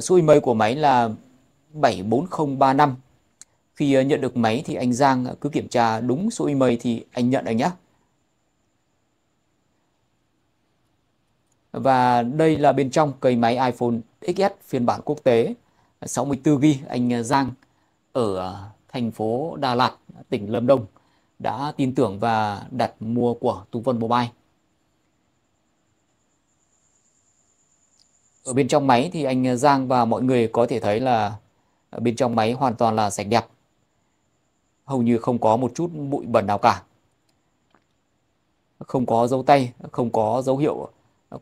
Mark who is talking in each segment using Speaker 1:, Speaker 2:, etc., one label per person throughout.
Speaker 1: Số email của máy là 74035. Khi ờ, nhận được máy thì anh Giang ờ, cứ kiểm tra đúng số email thì anh nhận anh nhé. Và đây là bên trong cây máy iPhone XS phiên bản quốc tế 64GB ờ, anh Giang ở thành phố Đà Lạt, tỉnh Lâm Đồng đã tin tưởng và đặt mua của Tú Vân Mobile. Ở bên trong máy thì anh ờ, Giang và mọi người có thể thấy là ờ, bên trong máy hoàn toàn là sạch đẹp. Hầu như không có một chút bụi bẩn nào cả. Không có dấu tay, không có dấu hiệu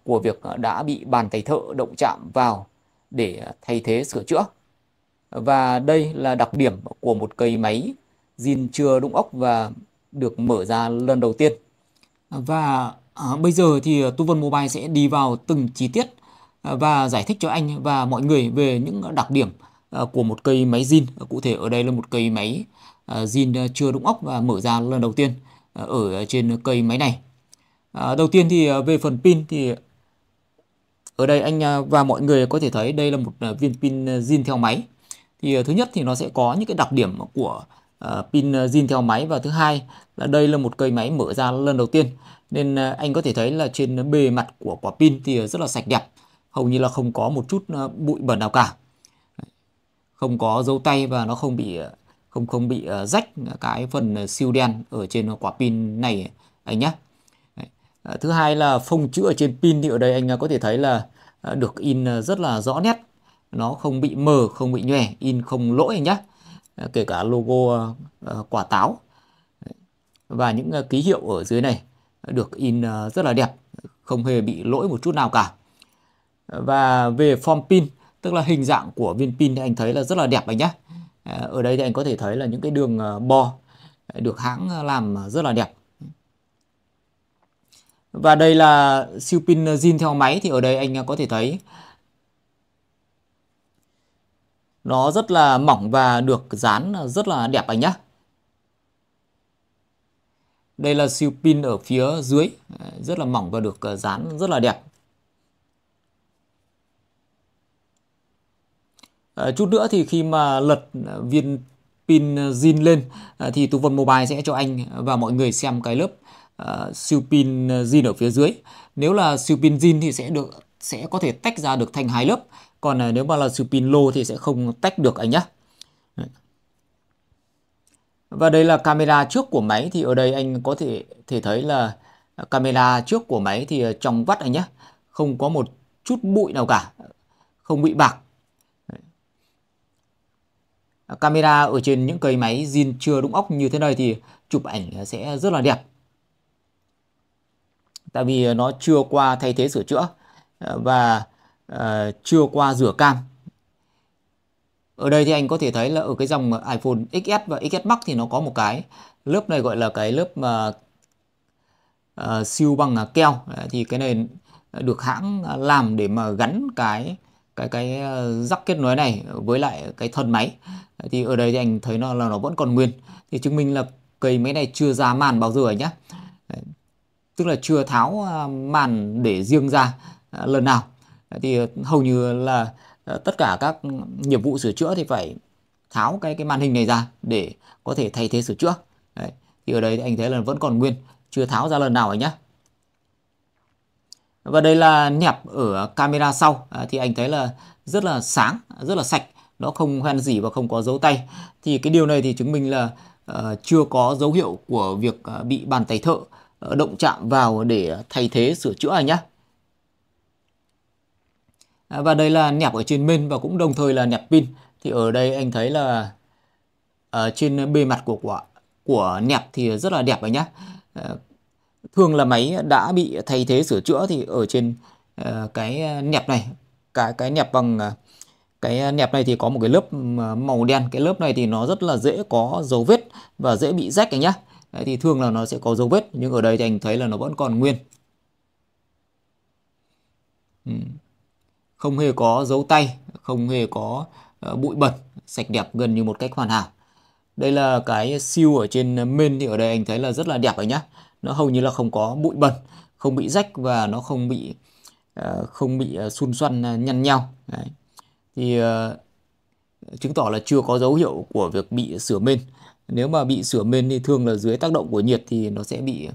Speaker 1: của việc đã bị bàn tay thợ động chạm vào để thay thế sửa chữa. Và đây là đặc điểm của một cây máy zin chưa đụng ốc và được mở ra lần đầu tiên. Và à, bây giờ thì ờ, Tu Vân Mobile sẽ đi vào từng chi tiết Ờ, và giải thích cho anh và mọi người về những đặc điểm ờ, của một cây máy zin ờ, cụ thể ở đây là một cây máy zin chưa đụng ốc và mở ra lần đầu tiên ở trên cây máy này đầu tiên thì về phần pin thì ở đây anh và mọi người có thể thấy đây là một viên pin zin theo máy thì thứ nhất thì nó sẽ có những cái đặc điểm của pin zin theo máy và thứ hai là đây là một cây máy mở ra lần đầu tiên nên anh có thể thấy là trên bề mặt của quả pin thì rất là sạch đẹp hầu như là không có một chút ờ, bụi bẩn nào cả không có dấu tay và nó không bị ờ, không không bị ờ, rách cái phần siêu đen ở trên quả pin này anh nhé thứ hai là phông chữ ở trên pin thì ở đây anh có thể thấy là được in rất là rõ nét nó không bị mờ không bị nhòe in không lỗi anh nhé kể cả logo quả táo và những ký hiệu ở dưới này được in rất là đẹp không hề bị lỗi một chút nào cả và về form pin tức là hình dạng của viên pin thì anh thấy là rất là đẹp anh nhé à, ở đây thì anh có thể thấy là những cái đường ờ, bo à, được hãng ờ, làm ờ, rất là đẹp và đây là siêu pin zin theo máy thì ở đây anh có thể thấy nó rất là mỏng và được dán rất là đẹp anh nhé đây là siêu pin ở phía dưới rất là mỏng và được dán rất là đẹp Ờ, chút nữa thì khi mà lật viên pin zin lên ờ, thì Tú Vân Mobile sẽ cho anh và mọi người xem cái lớp à, siêu pin zin ở phía dưới. Nếu là siêu pin zin thì sẽ được sẽ có thể tách ra được thành hai lớp. Còn à, nếu mà là siêu pin lô thì sẽ không tách được anh nhé. Và đây là camera trước của máy thì ở đây anh có thể thể thấy là camera trước của máy thì trong vắt anh nhé. Không có một chút bụi nào cả. Không bị bạc camera ở trên những cây máy zin chưa đúng ốc như thế này thì chụp ảnh sẽ rất là đẹp tại vì nó chưa qua thay thế sửa chữa ờ, và ờ, chưa qua rửa cam ở đây thì anh có thể thấy là ở cái dòng iPhone XS và XS Max thì nó có một cái lớp này gọi là cái lớp mà ờ, uh, siêu bằng keo thì cái này được hãng làm để mà gắn cái cái cái rắc ờ, kết nối này với lại cái thân máy thì ở đây thì anh thấy nó là nó vẫn còn nguyên thì chứng minh là cây máy này chưa ra màn bao giờ anh nhá tức là chưa tháo ờ, màn để riêng ra ờ, lần nào thì hầu như là tất cả các nhiệm vụ sửa chữa thì phải tháo cái cái màn hình này ra để có thể thay thế sửa chữa Đấy. thì ở đây thì anh thấy là vẫn còn nguyên chưa tháo ra lần nào anh nhá và đây là nẹp ở camera sau à, thì anh thấy là rất là sáng rất là sạch nó không hoen gì và không có dấu tay thì cái điều này thì chứng minh là uh, chưa có dấu hiệu của việc uh, bị bàn tay thợ uh, động chạm vào để thay thế sửa chữa anh nhé à, và đây là nẹp ở trên bên và cũng đồng thời là nẹp pin thì ở đây anh thấy là ở ờ, uh, trên bề mặt của quả của nẹp thì rất là đẹp anh nhé thường là máy đã bị thay thế sửa chữa thì ở trên ờ, cái nẹp này cái cái nẹp bằng ờ, cái nẹp này thì có một cái lớp ờ, màu đen cái lớp này thì nó rất là dễ có dấu vết và dễ bị rách anh nhá Đấy, thì thường là nó sẽ có dấu vết nhưng ở đây thì anh thấy là nó vẫn còn nguyên ừ. không hề có dấu tay không hề có bụi bẩn sạch đẹp gần như một cách hoàn hảo đây là cái siêu ở trên main thì ở đây anh thấy là rất là đẹp rồi nhá nó hầu như là không có bụi bẩn không bị rách và nó không bị ờ, không bị ờ, xun xoăn ờ, nhăn nhau Đấy. thì chứng tỏ là chưa có dấu hiệu của việc bị sửa mên nếu mà bị sửa mên thì thường là dưới tác động của nhiệt thì nó sẽ bị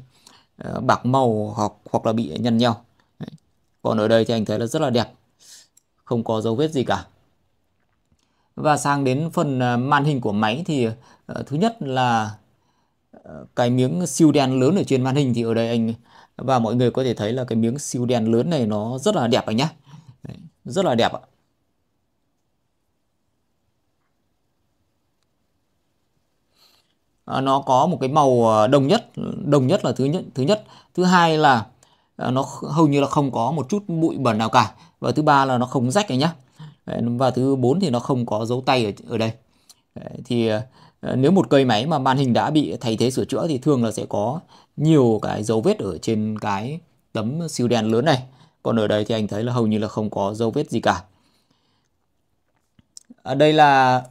Speaker 1: bạc màu hoặc hoặc là bị nhăn nhau Đấy. còn ở đây thì anh thấy là rất là đẹp không có dấu vết gì cả và sang đến phần màn hình của máy thì thứ nhất là cái miếng siêu đen lớn ở trên màn hình thì ở đây anh và mọi người có thể thấy là cái miếng siêu đen lớn này nó rất là đẹp anh nhé rất là đẹp ạ à, nó có một cái màu à, đồng nhất đồng nhất là thứ nhất thứ nhất thứ hai là à, nó hầu như là không có một chút bụi bẩn nào cả và thứ ba là nó không rách này nhá và thứ bốn thì nó không có dấu tay ở ở đây thì à, Ờ, nếu một cây máy mà màn hình đã bị thay thế sửa chữa thì thường là sẽ có nhiều cái dấu vết ở trên cái tấm siêu đen lớn này còn ở đây thì anh thấy là hầu như là không có dấu vết gì cả à, đây là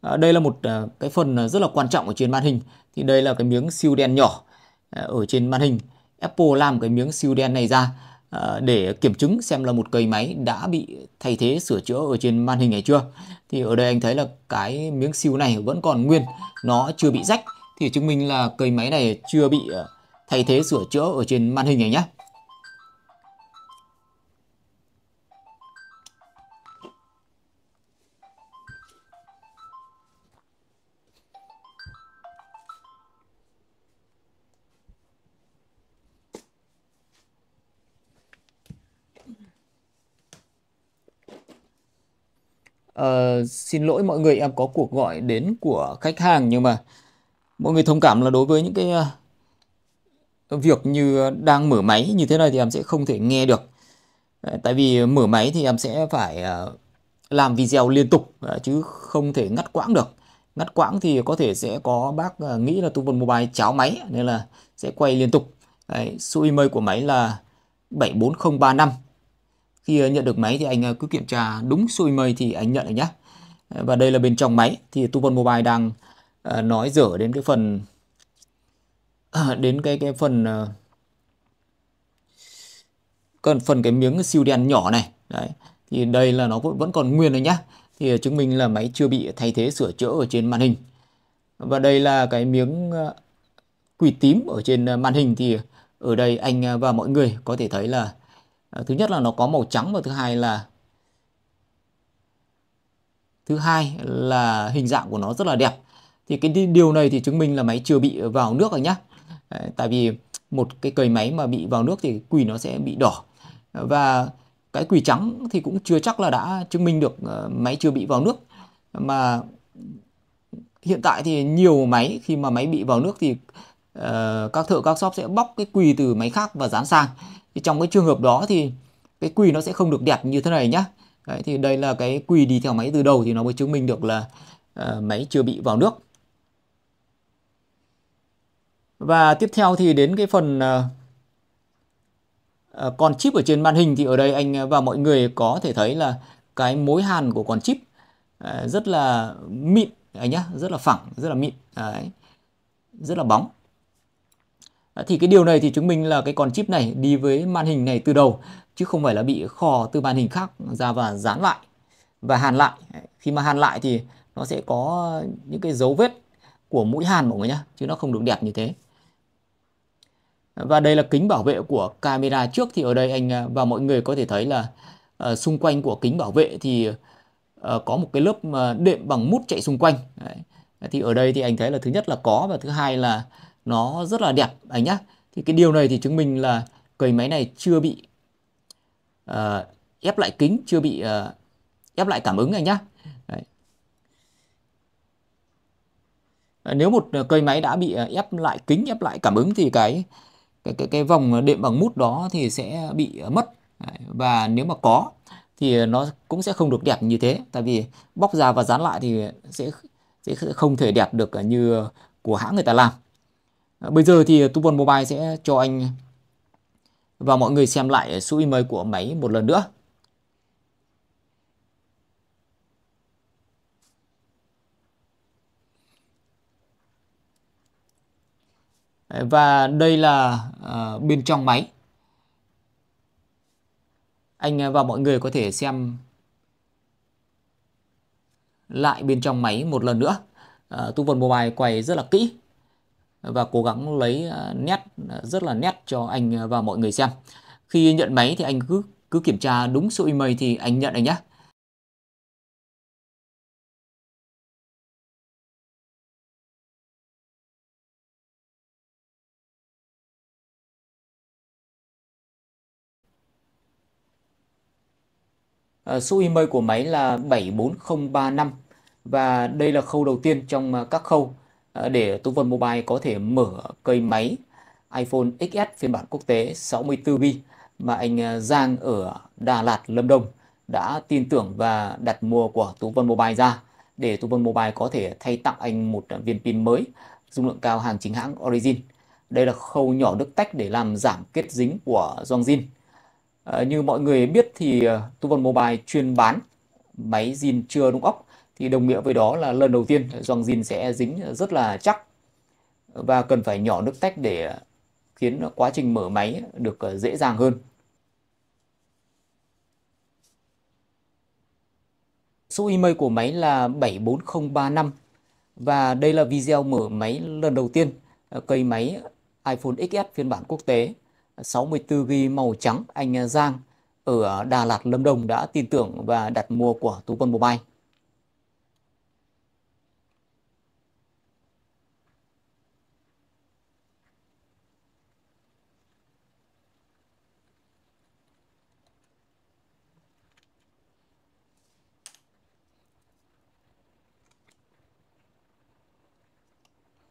Speaker 1: à, đây là một à, cái phần rất là quan trọng ở trên màn hình thì đây là cái miếng siêu đen nhỏ à, ở trên màn hình Apple làm cái miếng siêu đen này ra Ờ, để kiểm chứng xem là một cây máy đã bị thay thế sửa chữa ở trên màn hình này chưa thì ở đây anh thấy là cái miếng siêu này vẫn còn nguyên nó chưa bị rách thì chứng minh là cây máy này chưa bị ờ, thay thế sửa chữa ở trên màn hình này nhé Ờ, xin lỗi mọi người em có cuộc gọi đến của khách hàng nhưng mà mọi người thông cảm là đối với những cái uh, việc như đang mở máy như thế này thì em sẽ không thể nghe được ờ, tại vì mở máy thì em sẽ phải uh, làm video liên tục uh, chứ không thể ngắt quãng được ngắt quãng thì có thể sẽ có bác uh, nghĩ là tu một mobile cháo máy nên là sẽ quay liên tục Đấy, số email của máy là 74035 khi ờ, nhận được máy thì anh ờ, cứ kiểm tra đúng số mây thì anh nhận rồi nhé ờ, và đây là bên trong máy thì Tuvon Mobile đang nói dở đến cái phần đến cái cái phần cần phần cái miếng siêu đen nhỏ này đấy thì đây là nó vẫn còn nguyên rồi nhá thì chứng minh là máy chưa bị thay thế sửa chữa ở trên màn hình và đây là cái miếng quỷ tím ở trên màn hình thì ở đây anh và mọi người có thể thấy là Ờ, thứ nhất là nó có màu trắng và thứ hai là thứ hai là hình dạng của nó rất là đẹp thì cái điều này thì chứng minh là máy chưa bị vào nước rồi nhá ờ, tại vì một cái cầy máy mà bị vào nước thì quỳ nó sẽ bị đỏ và cái quỳ trắng thì cũng chưa chắc là đã chứng minh được ờ, máy chưa bị vào nước mà hiện tại thì nhiều máy khi mà máy bị vào nước thì uh, các thợ các shop sẽ bóc cái quỳ từ máy khác và dán sang thì trong cái trường hợp đó thì cái quỳ nó sẽ không được đẹp như thế này nhá Đấy, thì đây là cái quỳ đi theo máy từ đầu thì nó mới chứng minh được là uh, máy chưa bị vào nước và tiếp theo thì đến cái phần uh, con chip ở trên màn hình thì ở đây anh và mọi người có thể thấy là cái mối hàn của con chip rất là mịn anh nhá rất là phẳng rất là mịn Đấy. rất là bóng thì cái điều này thì chứng minh là cái con chip này đi với màn hình này từ đầu chứ không phải là bị khò từ màn hình khác ra và dán lại và hàn lại khi mà hàn lại thì nó sẽ có những cái dấu vết của mũi hàn mọi người nhé chứ nó không được đẹp như thế và đây là kính bảo vệ của camera trước thì ở đây anh và mọi người có thể thấy là uh, xung quanh của kính bảo vệ thì uh, có một cái lớp ờ, đệm bằng mút chạy xung quanh Đấy. thì ở đây thì anh thấy là thứ nhất là có và thứ hai là nó rất là đẹp anh nhá thì cái điều này thì chứng minh là cầy máy này chưa bị uh, ép lại kính chưa bị uh, ép lại cảm ứng anh nhá Đấy. Ờ, nếu một cây máy đã bị ép lại kính ép lại cảm ứng thì cái cái cái, cái vòng đệm bằng mút đó thì sẽ bị mất Đấy. và nếu mà có thì nó cũng sẽ không được đẹp như thế tại vì bóc ra và dán lại thì sẽ sẽ không thể đẹp được như của hãng người ta làm À, bây giờ thì Tupon Mobile sẽ cho anh và mọi người xem lại số email của máy một lần nữa. Và đây là uh, bên trong máy. Anh và mọi người có thể xem lại bên trong máy một lần nữa. Uh, à, Tupon Mobile quay rất là kỹ và cố gắng lấy à, nét à, rất là nét cho anh à, và mọi người xem. Khi nhận máy thì anh cứ cứ kiểm tra đúng số email thì anh nhận anh nhé. số email của máy là 74035 và đây là khâu đầu tiên trong các khâu Ờ, để Tú Vân Mobile có thể mở cây máy iPhone XS phiên bản quốc tế 64GB mà anh ờ, Giang ở Đà Lạt, Lâm Đồng đã tin tưởng và đặt mua của Tú Vân Mobile ra để Tú Vân Mobile có thể thay tặng anh một viên pin mới dung lượng cao hàng chính hãng Origin. Đây là khâu nhỏ đức tách để làm giảm kết dính của Zongjin. À, ờ, như mọi người biết thì Tú Vân Mobile chuyên bán máy zin chưa đúng ốc thì đồng nghĩa với đó là lần đầu tiên dòng zin sẽ dính rất là chắc và cần phải nhỏ nước tách để khiến quá trình mở máy được dễ dàng hơn. Số email của máy là 74035 và đây là video mở máy lần đầu tiên cây máy iPhone XS phiên bản quốc tế 64GB màu trắng anh Giang ở Đà Lạt, Lâm Đồng đã tin tưởng và đặt mua của Tú quân Mobile.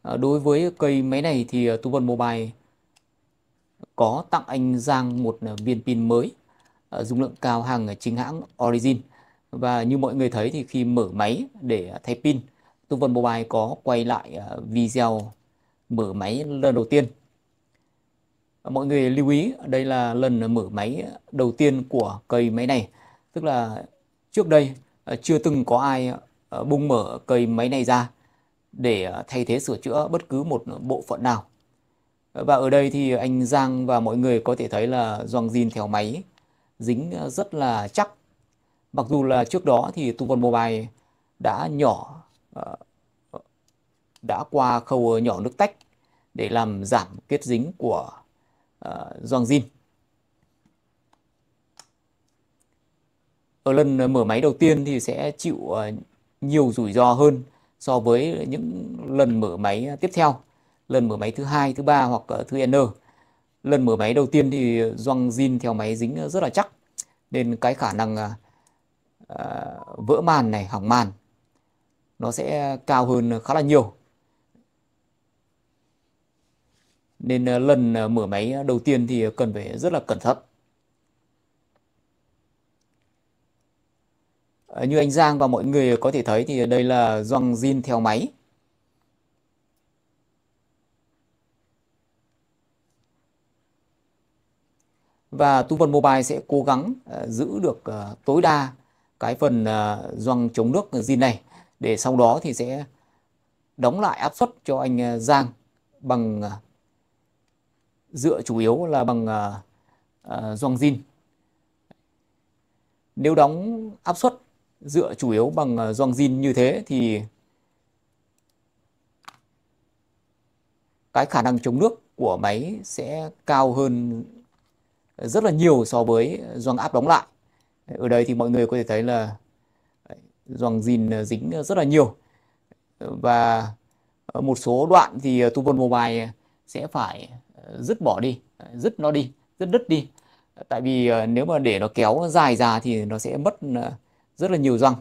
Speaker 1: Ờ, đối với cây máy này thì ờ, Tu Vân Mobile có tặng anh Giang một ờ, viên pin mới dung lượng cao hàng chính hãng Origin. Và như mọi người thấy thì khi mở máy để thay pin, Tu Vân Mobile có quay lại video mở máy lần đầu tiên. Mọi người lưu ý đây là lần mở máy đầu tiên của cây máy này. Tức là trước đây chưa từng có ai bung mở cây máy này ra để ờ, thay thế sửa chữa bất cứ một bộ phận nào. Và ở đây thì anh Giang và mọi người có thể thấy là doang zin theo máy dính ờ, rất là chắc. Mặc dù là trước đó thì Tuvon Mobile đã nhỏ ờ, đã qua khâu nhỏ nước tách để làm giảm kết dính của doang zin. Ở lần mở máy đầu tiên thì sẽ chịu nhiều rủi ro hơn so với những lần mở máy tiếp theo lần mở máy thứ hai thứ ba hoặc thứ n lần mở máy đầu tiên thì doăng zin theo máy dính rất là chắc nên cái khả năng à, à, vỡ màn này hỏng màn nó sẽ cao hơn khá là nhiều nên à, lần mở máy đầu tiên thì cần phải rất là cẩn thận Ờ, như anh Giang và mọi người có thể thấy thì đây là doang zin theo máy và Tu Vân Mobile sẽ cố gắng ờ, giữ được ờ, tối đa cái phần uh, doang chống nước zin này để sau đó thì sẽ đóng lại áp suất cho anh Giang bằng dựa chủ yếu là bằng uh, uh, doang zin. Nếu đóng áp suất dựa chủ yếu bằng ờ, doang zin như thế thì cái khả năng chống nước của máy sẽ cao hơn rất là nhiều so với doang áp đóng lại. Ở đây thì mọi người có thể thấy là doang zin ờ, dính rất là nhiều. Và một số đoạn thì ờ, Tuvan Mobile sẽ phải dứt bỏ đi, dứt nó đi, dứt đứt đi. Tại vì nếu mà để nó kéo dài ra thì nó sẽ mất rất là nhiều răng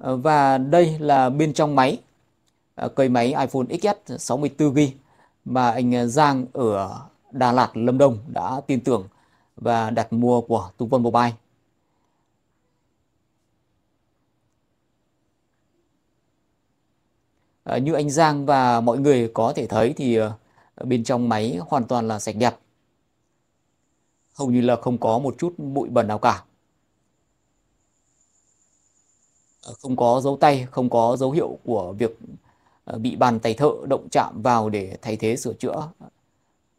Speaker 1: Ờ, và đây là bên trong máy ờ, cây máy iPhone XS 64GB mà anh ờ, Giang ở Đà Lạt, Lâm Đồng đã tin tưởng và đặt mua của Tú Vân Mobile. À, như anh Giang và mọi người có thể thấy thì bên trong máy hoàn toàn là sạch đẹp. Hầu như là không có một chút bụi bẩn nào cả. Ờ, không có dấu tay, không có dấu hiệu của việc ờ, bị bàn tay thợ động chạm vào để thay thế sửa chữa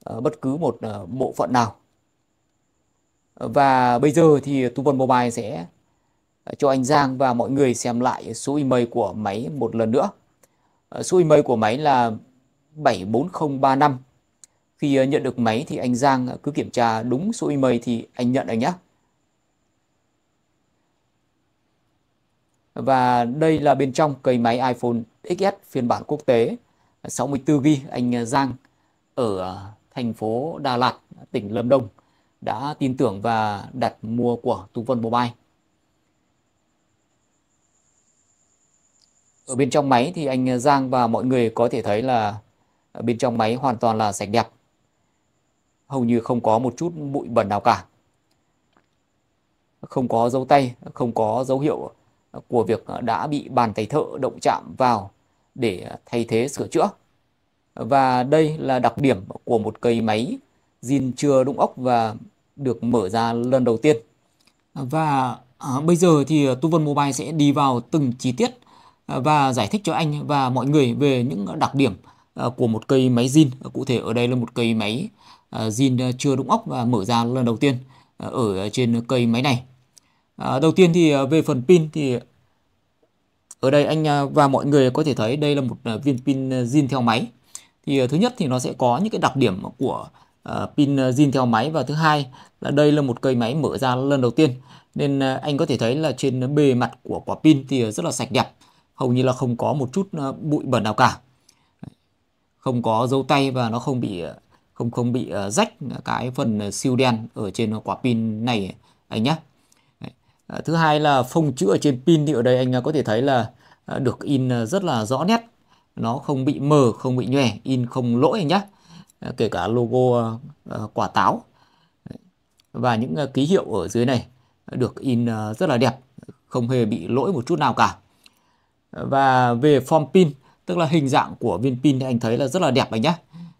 Speaker 1: ờ, bất cứ một bộ phận nào. Và bây giờ thì Tu Vân Mobile sẽ cho anh Giang và mọi người xem lại số email của máy một lần nữa. Số email của máy là 74035. Khi nhận được máy thì anh Giang cứ kiểm tra đúng số email thì anh nhận anh nhé. và đây là bên trong cây máy iPhone XS phiên bản quốc tế 64GB anh Giang ở thành phố Đà Lạt, tỉnh Lâm Đồng đã tin tưởng và đặt mua của Tú Vân Mobile. Ở bên trong máy thì anh Giang và mọi người có thể thấy là bên trong máy hoàn toàn là sạch đẹp. Hầu như không có một chút bụi bẩn nào cả. Không có dấu tay, không có dấu hiệu của việc đã bị bàn tay thợ động chạm vào để thay thế sửa chữa. Và đây là đặc điểm của một cây máy zin chưa đụng ốc và được mở ra lần đầu tiên. Và à, bây giờ thì Tu Vân Mobile sẽ đi vào từng chi tiết à, và giải thích cho anh và mọi người về những đặc điểm à, của một cây máy zin. Cụ thể ở đây là một cây máy à, zin chưa đụng ốc và mở ra lần đầu tiên ở trên cây máy này. À, đầu tiên thì à, về phần pin thì ở đây anh à, và mọi người có thể thấy đây là một à, viên pin zin theo máy. Thì thứ nhất thì nó sẽ có những cái đặc điểm của uh, pin zin theo máy và thứ hai là đây là một cây máy mở ra lần đầu tiên nên anh có thể thấy là trên bề mặt của quả pin thì rất là sạch đẹp hầu như là không có một chút bụi bẩn nào cả không có dấu tay và nó không bị không không bị rách cái phần siêu đen ở trên quả pin này anh nhé Ờ, thứ hai là phông chữ ở trên pin thì ở đây anh à, có thể thấy là à, được in à, rất là rõ nét nó không bị mờ không bị nhòe in không lỗi nhá ờ, kể cả logo ờ, quả táo và những ký hiệu ở dưới này được in rất là đẹp không hề bị lỗi một chút nào cả và về form pin tức là hình dạng của viên pin thì anh thấy là rất là đẹp anh nhé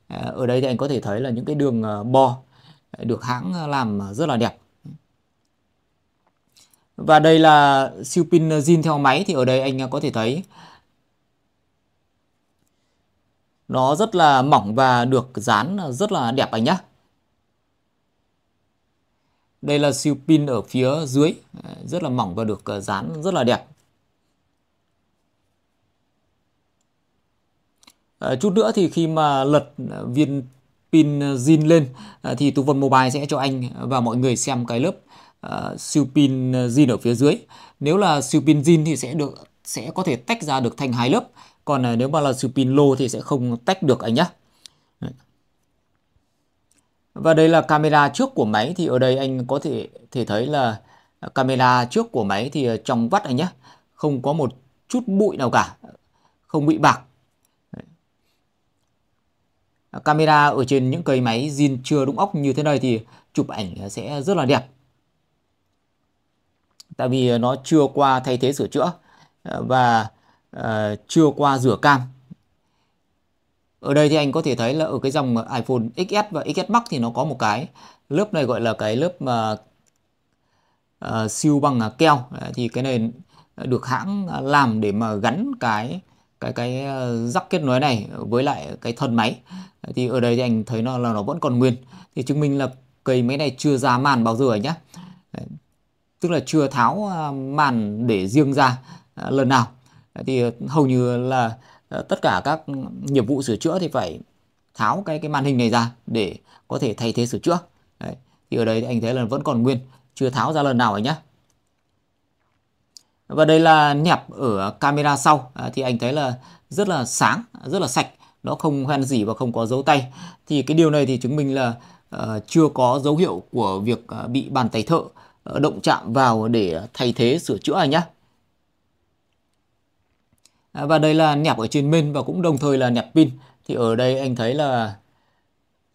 Speaker 1: ở đây thì anh có thể thấy là những cái đường bo được hãng làm rất là đẹp và đây là siêu pin zin theo máy thì ở đây anh có thể thấy nó rất là mỏng và được dán rất là đẹp anh nhá Đây là siêu pin ở phía dưới, rất là mỏng và được ờ, dán rất là đẹp. Ờ, chút nữa thì khi mà lật viên pin zin lên ờ, thì Tú Vân Mobile sẽ cho anh và mọi người xem cái lớp Ờ, siêu pin zin ờ, ở phía dưới nếu là siêu pin zin thì sẽ được sẽ có thể tách ra được thành hai lớp còn uh, nếu mà là siêu pin lô thì sẽ không tách được anh nhé và đây là camera trước của máy thì ở đây anh có thể thể thấy là camera trước của máy thì trong vắt anh nhé không có một chút bụi nào cả không bị bạc camera ở trên những cây máy zin chưa đúng ốc như thế này thì chụp ảnh sẽ rất là đẹp tại vì ờ, nó chưa qua thay thế sửa chữa ờ, và ờ, chưa qua rửa cam ở đây thì anh có thể thấy là ở cái dòng iPhone XS và XS Max thì nó có một cái lớp này gọi là cái lớp mà uh, siêu bằng keo thì cái này được hãng làm để mà gắn cái cái cái rắc kết nối này với lại cái thân máy thì ở đây thì anh thấy nó là nó vẫn còn nguyên thì chứng minh là cây máy này chưa ra màn bao giờ nhá tức là chưa tháo à, màn để riêng ra à, lần nào thì hầu như là à, tất cả các nghiệp vụ sửa chữa thì phải tháo cái cái màn hình này ra để có thể thay thế sửa chữa đấy. thì ở đây anh thấy là vẫn còn nguyên chưa tháo ra lần nào anh nhé và đây là nẹp ở camera sau à, thì anh thấy là rất là sáng rất là sạch nó không hoen gì và không có dấu tay thì cái điều này thì chứng minh là uh, chưa có dấu hiệu của việc uh, bị bàn tay thợ Ờ, động chạm vào để thay thế sửa chữa anh nhé. À, và đây là nẹp ở trên bên và cũng đồng thời là nẹp pin. Thì ở đây anh thấy là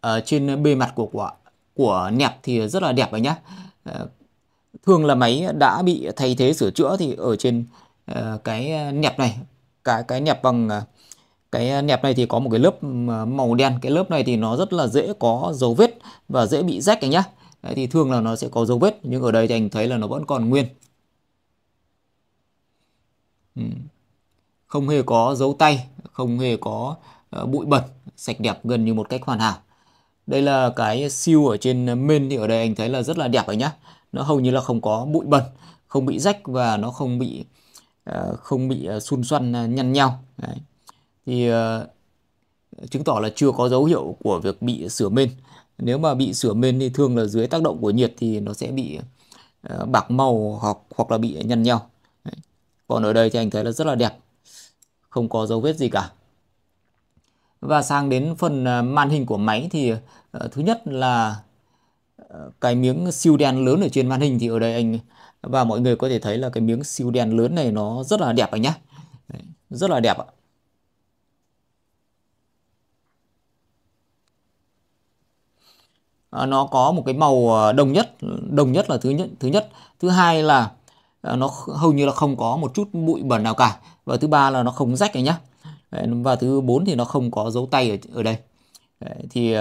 Speaker 1: ở ờ, trên bề mặt của quả của nẹp thì rất là đẹp anh nhá. Ờ, thường là máy đã bị thay thế sửa chữa thì ở trên cái nẹp này, cái cái nẹp bằng cái nẹp này thì có một cái lớp màu đen cái lớp này thì nó rất là dễ có dấu vết và dễ bị rách anh nhá Đấy, thì thường là nó sẽ có dấu vết nhưng ở đây thì anh thấy là nó vẫn còn nguyên ừ. không hề có dấu tay không hề có ờ, bụi bẩn sạch đẹp gần như một cách hoàn hảo đây là cái siêu ở trên men thì ở đây anh thấy là rất là đẹp anh nhá nó hầu như là không có bụi bẩn không bị rách và nó không bị ờ, không bị ờ, xun xoăn nhăn nhau Đấy. thì chứng tỏ là chưa có dấu hiệu của việc bị sửa men nếu mà bị sửa mên thì thường là dưới tác động của nhiệt thì nó sẽ bị ờ, bạc màu hoặc hoặc là bị nhăn nhau còn ở đây thì anh thấy là rất là đẹp không có dấu vết gì cả và sang đến phần ờ, màn hình của máy thì ờ, thứ nhất là cái miếng siêu đen lớn ở trên màn hình thì ở đây anh và mọi người có thể thấy là cái miếng siêu đen lớn này nó rất là đẹp anh nhé rất là đẹp ạ Ờ, nó có một cái màu ờ, đồng nhất đồng nhất là thứ nhất thứ nhất thứ hai là ờ, nó hầu như là không có một chút bụi bẩn nào cả và thứ ba là nó không rách này nhá và thứ bốn thì nó không có dấu tay ở, ở đây thì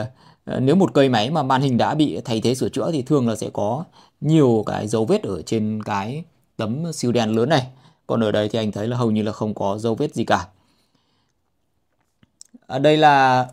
Speaker 1: nếu một cây máy mà màn hình đã bị thay thế sửa chữa thì thường là sẽ có nhiều cái dấu vết ở trên cái tấm siêu đèn lớn này còn ở đây thì anh thấy là hầu như là không có dấu vết gì cả ở đây là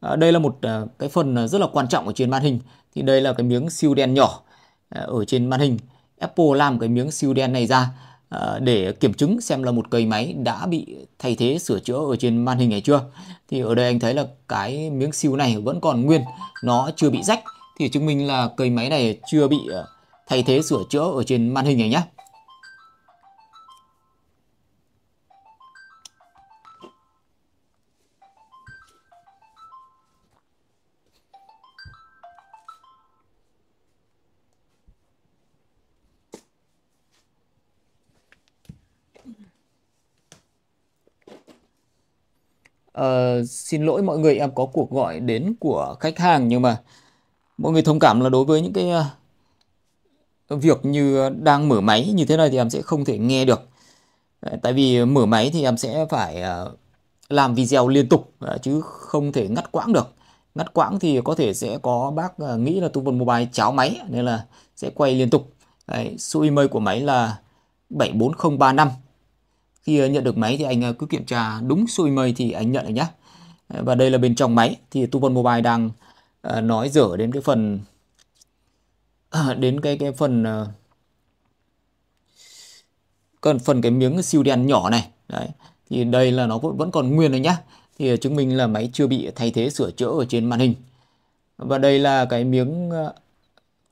Speaker 1: À, đây là một à, cái phần ờ, rất là quan trọng ở trên màn hình. Thì đây là cái miếng siêu đen nhỏ à, ở trên màn hình. Apple làm cái miếng siêu đen này ra à, để kiểm chứng xem là một cây máy đã bị thay thế sửa chữa ở trên màn hình này chưa. Thì ở đây anh thấy là cái miếng siêu này vẫn còn nguyên, nó chưa bị rách thì chứng minh là cây máy này chưa bị thay thế sửa chữa ở trên màn hình này nhé. Ờ, xin lỗi mọi người em có cuộc gọi đến của khách hàng nhưng mà mọi người thông cảm là đối với những cái uh, việc như đang mở máy như thế này thì em sẽ không thể nghe được ờ, tại vì mở máy thì em sẽ phải làm video liên tục chứ không thể ngắt quãng được ngắt quãng thì có thể sẽ có bác nghĩ là tu vân mobile cháo máy nên là sẽ quay liên tục số email của máy là 74035 khi ờ, nhận được máy thì anh ờ, cứ kiểm tra đúng số mây thì anh nhận được nhá ờ, và đây là bên trong máy thì Tupon Mobile đang nói dở đến cái phần đến cái cái phần cần phần cái miếng siêu đen nhỏ này đấy thì đây là nó vẫn còn nguyên đấy nhá thì chứng minh là máy chưa bị thay thế sửa chữa ở trên màn hình và đây là cái miếng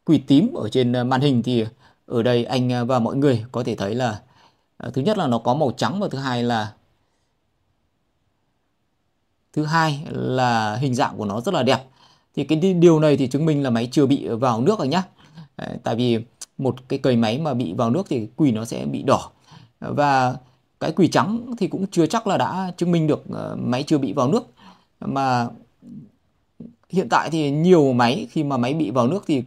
Speaker 1: quỷ tím ở trên màn hình thì ở đây anh và mọi người có thể thấy là Ờ, thứ nhất là nó có màu trắng và thứ hai là thứ hai là hình dạng của nó rất là đẹp thì cái điều này thì chứng minh là máy chưa bị vào nước rồi nhá tại vì một cái cầy máy mà bị vào nước thì quỳ nó sẽ bị đỏ và cái quỳ trắng thì cũng chưa chắc là đã chứng minh được ờ, máy chưa bị vào nước mà hiện tại thì nhiều máy khi mà máy bị vào nước thì uh,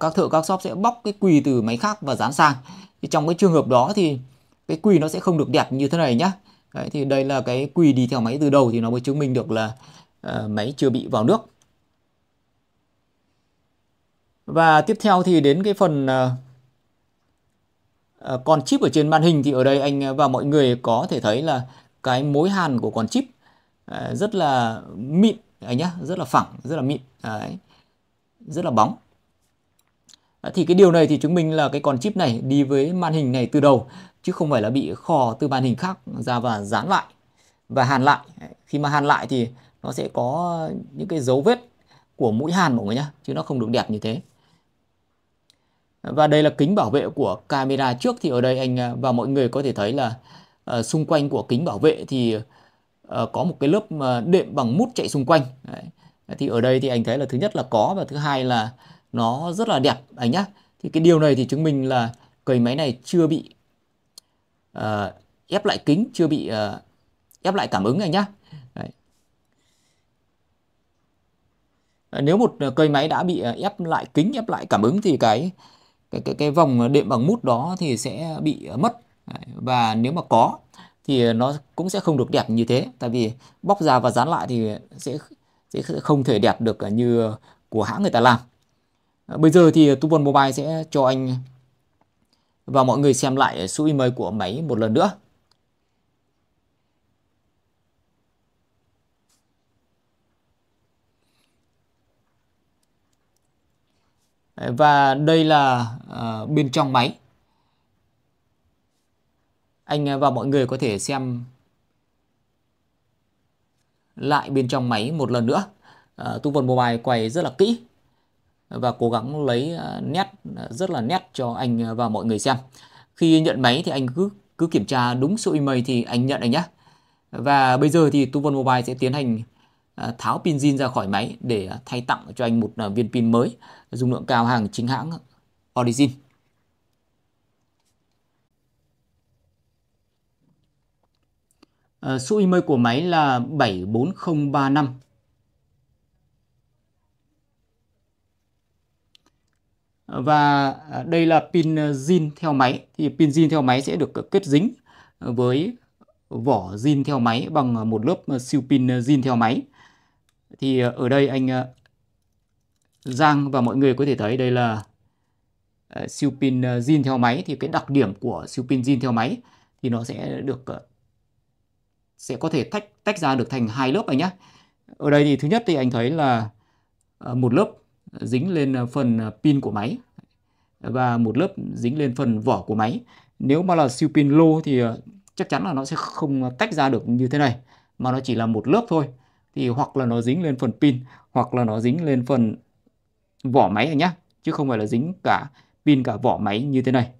Speaker 1: các thợ các shop sẽ bóc cái quỳ từ máy khác và dán sang thì trong cái trường hợp đó thì cái quỳ nó sẽ không được đẹp như thế này nhá Đấy, thì đây là cái quỳ đi theo máy từ đầu thì nó mới chứng minh được là uh, máy chưa bị vào nước và tiếp theo thì đến cái phần uh, con chip ở trên màn hình thì ở đây anh và mọi người có thể thấy là cái mối hàn của con chip rất là mịn anh nhá rất là phẳng rất là mịn Đấy. rất là bóng Ờ, thì cái điều này thì chứng minh là cái con chip này đi với màn hình này từ đầu chứ không phải là bị khò từ màn hình khác ra và dán lại và hàn lại khi mà hàn lại thì nó sẽ có những cái dấu vết của mũi hàn mọi người nhá chứ nó không được đẹp như thế và đây là kính bảo vệ của camera trước thì ở đây anh à, và mọi người có thể thấy là uh, xung quanh của kính bảo vệ thì uh, có một cái lớp uh, đệm bằng mút chạy xung quanh Đấy. thì ở đây thì anh thấy là thứ nhất là có và thứ hai là uh, nó rất là đẹp anh nhá thì cái điều này thì chứng minh là cầy máy này chưa bị uh, ép lại kính chưa bị uh, ép lại cảm ứng anh nhá Đấy. Ờ, nếu một cây máy đã bị ép lại kính ép lại cảm ứng thì cái cái cái, cái vòng đệm bằng mút đó thì sẽ bị mất và nếu mà có thì nó cũng sẽ không được đẹp như thế tại vì bóc ra và dán lại thì sẽ sẽ không thể đẹp được như của hãng người ta làm Ờ, bây giờ thì Tupon Mobile sẽ cho anh và mọi người xem lại số email của máy một lần nữa. Và đây là uh, bên trong máy. Anh và mọi người có thể xem lại bên trong máy một lần nữa. Uh, ờ, Tupon Mobile quay rất là kỹ và cố gắng lấy à, nét à, rất là nét cho anh và mọi người xem. Khi nhận máy thì anh cứ cứ kiểm tra đúng số email thì anh nhận anh nhé. Và bây giờ thì Tu Mobile sẽ tiến hành à, tháo pin zin ra khỏi máy để thay tặng cho anh một viên pin mới dung lượng cao hàng chính hãng Origin. Số email của máy là 74035 và à, đây là pin à, zin theo máy thì pin zin theo máy sẽ được à, kết dính với vỏ zin theo máy bằng một lớp siêu pin zin theo máy thì ở đây anh Giang và mọi người có thể thấy đây là siêu pin zin theo máy thì cái đặc điểm của siêu pin zin theo máy thì nó sẽ được sẽ có thể tách tách ra được thành hai lớp anh nhé ở đây thì thứ nhất thì anh thấy là một lớp dính lên ờ, phần ờ, pin của máy và một lớp dính lên phần vỏ của máy. Nếu mà là siêu pin lô thì ờ, chắc chắn là nó sẽ không tách ra được như thế này mà nó chỉ là một lớp thôi. Thì hoặc là nó dính lên phần pin hoặc là nó dính lên phần vỏ máy này nhá, chứ không phải là dính cả pin cả vỏ máy như thế này.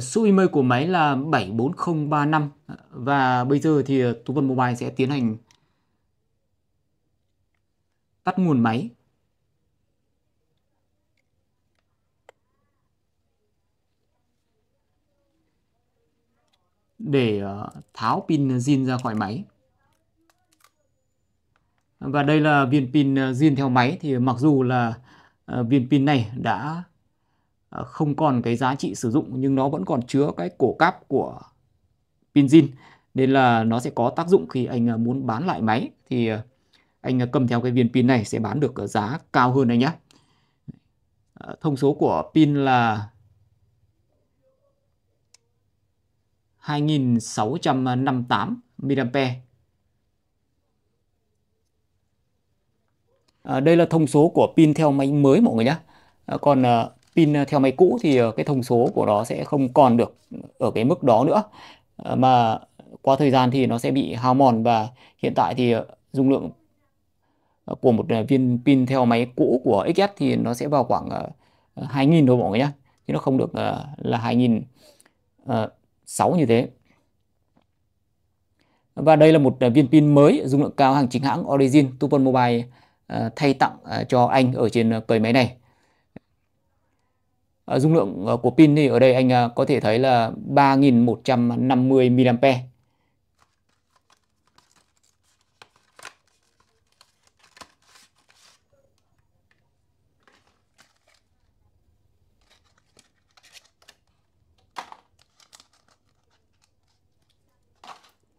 Speaker 1: Số ờ, email của máy là 74035 và bây giờ thì ờ, Tú Vân Mobile sẽ tiến hành tắt nguồn máy. để ờ, tháo pin zin ra khỏi máy. Và đây là viên pin zin theo máy thì mặc dù là viên pin này đã Ờ, không còn cái giá trị sử dụng nhưng nó vẫn còn chứa cái cổ cáp của pin zin nên là nó sẽ có tác dụng khi anh ờ, muốn bán lại máy thì ờ, anh cầm theo cái viên pin này sẽ bán được giá cao hơn anh nhé thông số của pin là 2658 mAh à, đây là thông số của pin theo máy mới mọi người nhé à, còn à, pin ờ, theo máy cũ thì ờ, cái thông số của nó sẽ không còn được ở cái mức đó nữa ờ, mà qua thời gian thì nó sẽ bị hao mòn và hiện tại thì dung lượng của một viên pin theo máy cũ của XS thì nó sẽ vào khoảng 2.000 thôi mọi người nhé chứ nó không được là 2.006 như thế và đây là một viên pin mới dung lượng cao hàng chính hãng Origin Tupon Mobile thay tặng cho anh ở trên cầy máy này Ờ, dung lượng ờ, của pin thì ở đây anh à, có thể thấy là 3.150 mAh.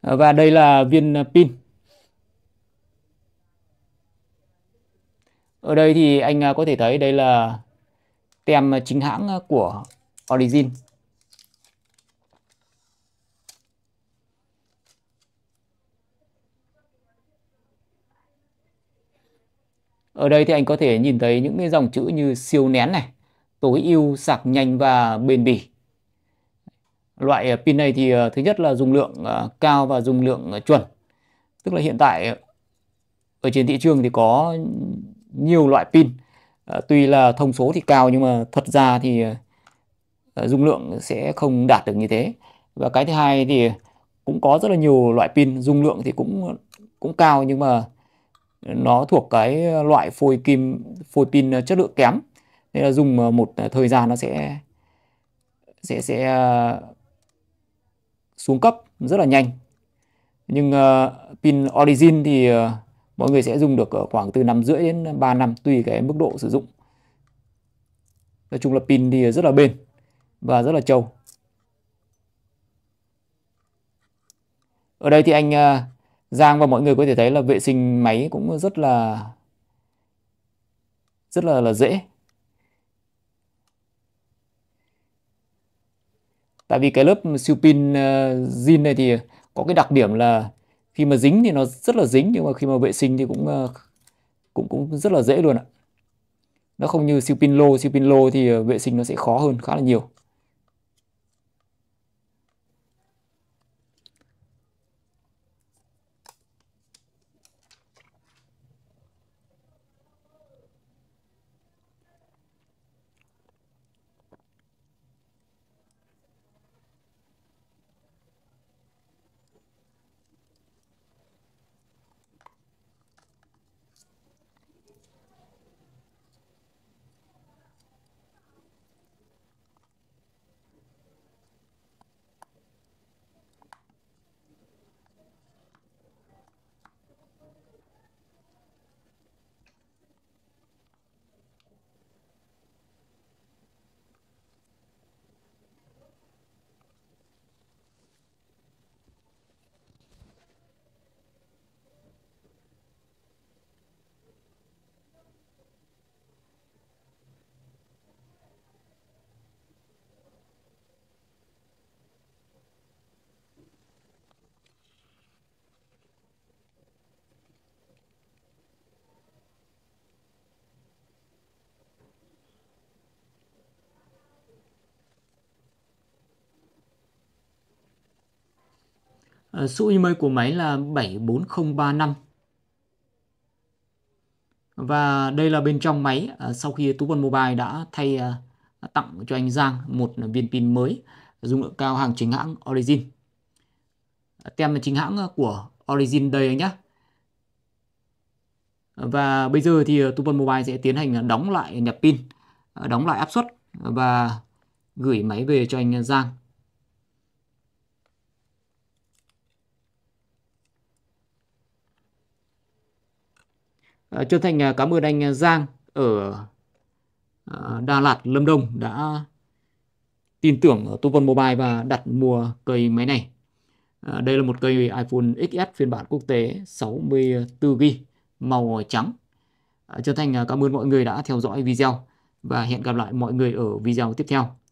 Speaker 1: Ờ, và đây là viên pin. Ở đây thì anh à, có thể thấy đây là tem ờ, chính hãng ờ, của Origin Ở đây thì anh có thể nhìn thấy những cái dòng chữ như siêu nén này, tối ưu, sạc nhanh và bền bỉ. Loại ờ, pin này thì thứ nhất là dung lượng cao và dung lượng chuẩn. Tức là hiện tại ở trên thị trường thì có nhiều loại pin Ờ, tuy là thông số thì cao nhưng mà thật ra thì ờ, dung lượng sẽ không đạt được như thế và cái thứ hai thì cũng có rất là nhiều loại pin dung lượng thì cũng cũng cao nhưng mà nó thuộc cái loại phôi kim phôi pin chất lượng kém nên là dùng ờ, một thời gian nó sẽ sẽ sẽ xuống cấp rất là nhanh nhưng uh, pin origin thì uh, mọi người sẽ dùng được ở khoảng từ năm rưỡi đến 3 năm tùy cái mức độ sử dụng nói chung là pin thì rất là bền và rất là trâu ở đây thì anh à, Giang và mọi người có thể thấy là vệ sinh máy cũng rất là rất là là dễ tại vì cái lớp siêu pin à, zin này thì có cái đặc điểm là khi mà dính thì nó rất là dính nhưng mà khi mà vệ sinh thì cũng ờ, cũng cũng rất là dễ luôn ạ nó không như siêu pin lô siêu pin lô thì ờ, vệ sinh nó sẽ khó hơn khá là nhiều Ờ, số email của máy là 74035. Và đây là bên trong máy ờ, sau khi Tú Vân Mobile đã thay ờ, tặng cho anh Giang một viên pin mới dung lượng cao hàng chính hãng Origin. Tem là chính hãng của Origin đây anh nhé. Và bây giờ thì Tú Vân Mobile sẽ tiến hành đóng lại nhập pin, đóng lại áp suất và gửi máy về cho anh Giang Chân ờ, thành à, cảm ơn anh à, Giang ở à, Đà Lạt, Lâm Đồng đã tin tưởng ở Tô Vân Mobile và đặt mua cây máy này. Ờ, đây là một cây iPhone XS phiên bản quốc tế 64GB màu trắng. Chân ờ, thành cảm ơn mọi người đã theo dõi video và hẹn gặp lại mọi người ở video tiếp theo.